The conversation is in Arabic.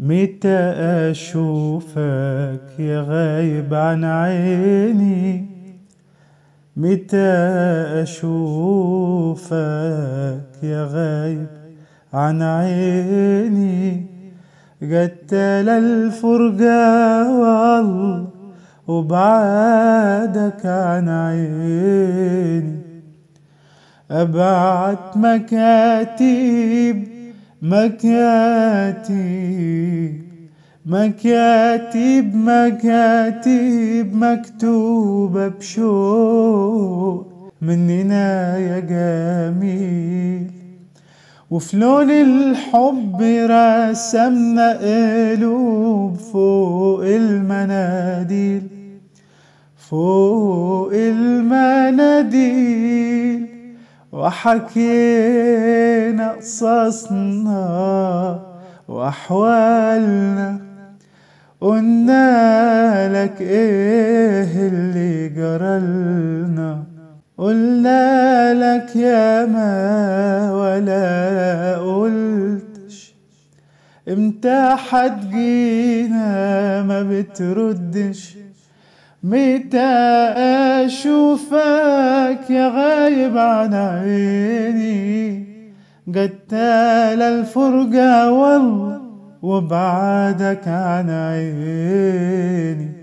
متى أشوفك يا غايب عن عيني متى أشوفك يا غايب عن عيني جت للفرجة والله وبعدك عن عيني أبعت مكاتب مكاتب مكاتب مكاتب مكتوبة بشوق مننا يا جميل وفي لون الحب رسمنا قلوب فوق المناديل فوق المناديل وحكينا قصصنا وأحوالنا قلنا لك ايه اللي جرالنا قلنا لك يا ما ولا قلتش امتى حتجينا ما بتردش متى اشوفك يا غايب عن عيني جتال الفرجة والله وبعدك عن عيني